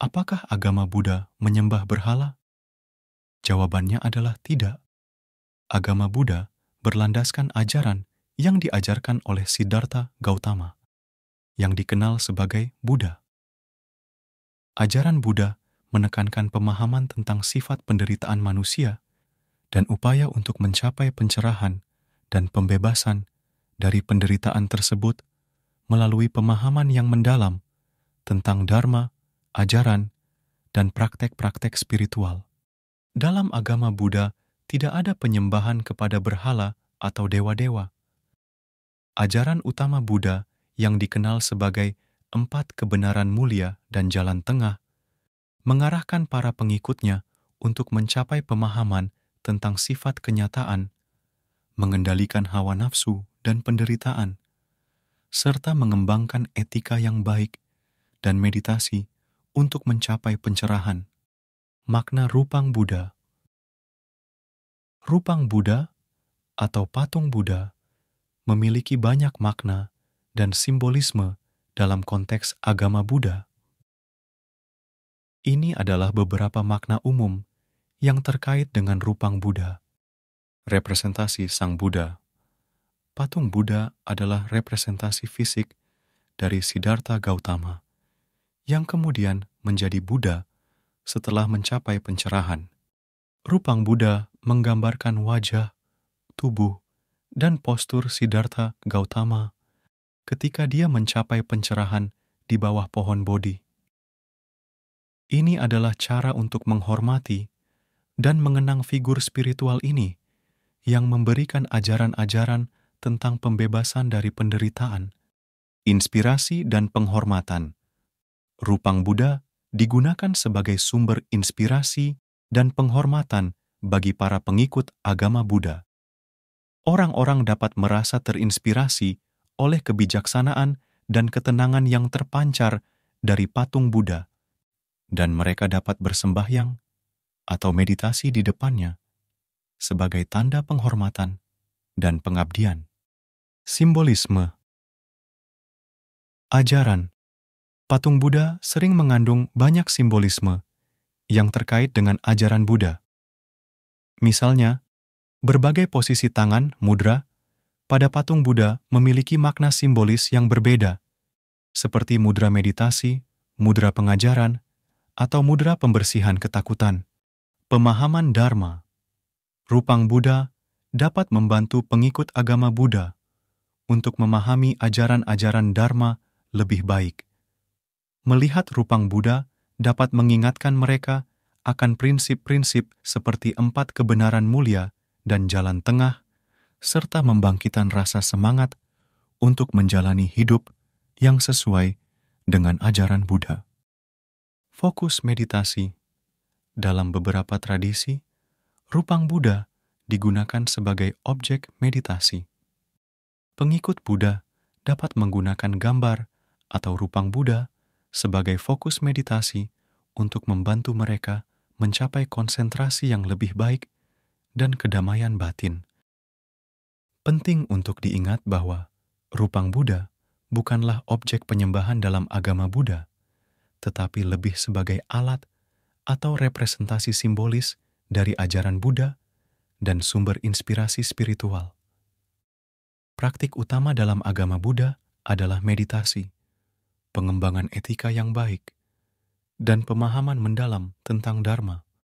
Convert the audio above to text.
apakah agama Buddha menyembah berhala? Jawabannya adalah tidak. Agama Buddha berlandaskan ajaran yang diajarkan oleh Siddhartha Gautama, yang dikenal sebagai Buddha. Ajaran Buddha menekankan pemahaman tentang sifat penderitaan manusia dan upaya untuk mencapai pencerahan dan pembebasan dari penderitaan tersebut melalui pemahaman yang mendalam tentang dharma ajaran, dan praktek-praktek spiritual. Dalam agama Buddha, tidak ada penyembahan kepada berhala atau dewa-dewa. Ajaran utama Buddha yang dikenal sebagai empat kebenaran mulia dan jalan tengah mengarahkan para pengikutnya untuk mencapai pemahaman tentang sifat kenyataan, mengendalikan hawa nafsu dan penderitaan, serta mengembangkan etika yang baik dan meditasi untuk mencapai pencerahan. Makna Rupang Buddha Rupang Buddha atau patung Buddha memiliki banyak makna dan simbolisme dalam konteks agama Buddha. Ini adalah beberapa makna umum yang terkait dengan rupang Buddha. Representasi Sang Buddha Patung Buddha adalah representasi fisik dari Siddhartha Gautama, yang kemudian menjadi Buddha setelah mencapai pencerahan. Rupang Buddha menggambarkan wajah, tubuh, dan postur Siddhartha Gautama ketika dia mencapai pencerahan di bawah pohon Bodhi. Ini adalah cara untuk menghormati dan mengenang figur spiritual ini yang memberikan ajaran-ajaran tentang pembebasan dari penderitaan, inspirasi dan penghormatan. Rupang Buddha digunakan sebagai sumber inspirasi dan penghormatan bagi para pengikut agama Buddha. Orang-orang dapat merasa terinspirasi oleh kebijaksanaan dan ketenangan yang terpancar dari patung Buddha, dan mereka dapat bersembahyang atau meditasi di depannya sebagai tanda penghormatan dan pengabdian. Simbolisme Ajaran patung Buddha sering mengandung banyak simbolisme yang terkait dengan ajaran Buddha. Misalnya, berbagai posisi tangan mudra pada patung Buddha memiliki makna simbolis yang berbeda, seperti mudra meditasi, mudra pengajaran, atau mudra pembersihan ketakutan. Pemahaman Dharma Rupang Buddha dapat membantu pengikut agama Buddha untuk memahami ajaran-ajaran Dharma lebih baik. Melihat rupang Buddha dapat mengingatkan mereka akan prinsip-prinsip seperti empat kebenaran mulia dan jalan tengah, serta membangkitkan rasa semangat untuk menjalani hidup yang sesuai dengan ajaran Buddha. Fokus meditasi dalam beberapa tradisi, rupang Buddha digunakan sebagai objek meditasi. Pengikut Buddha dapat menggunakan gambar atau rupang Buddha sebagai fokus meditasi untuk membantu mereka mencapai konsentrasi yang lebih baik dan kedamaian batin. Penting untuk diingat bahwa Rupang Buddha bukanlah objek penyembahan dalam agama Buddha, tetapi lebih sebagai alat atau representasi simbolis dari ajaran Buddha dan sumber inspirasi spiritual. Praktik utama dalam agama Buddha adalah meditasi pengembangan etika yang baik, dan pemahaman mendalam tentang Dharma.